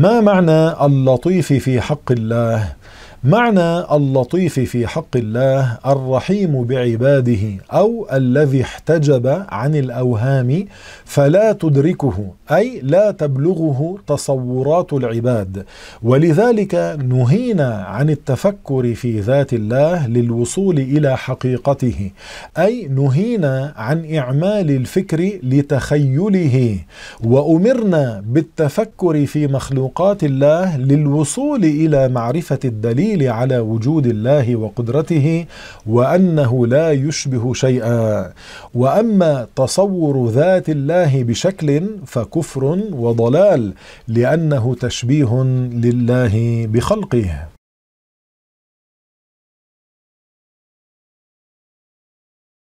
ما معنى اللطيف في حق الله معنى اللطيف في حق الله الرحيم بعباده او الذي احتجب عن الاوهام فلا تدركه اي لا تبلغه تصورات العباد ولذلك نهينا عن التفكر في ذات الله للوصول الى حقيقته اي نهينا عن اعمال الفكر لتخيله وامرنا بالتفكر في مخلوقات الله للوصول الى معرفه الدليل الدليل على وجود الله وقدرته وأنه لا يشبه شيئا وأما تصور ذات الله بشكل فكفر وضلال لأنه تشبيه لله بخلقه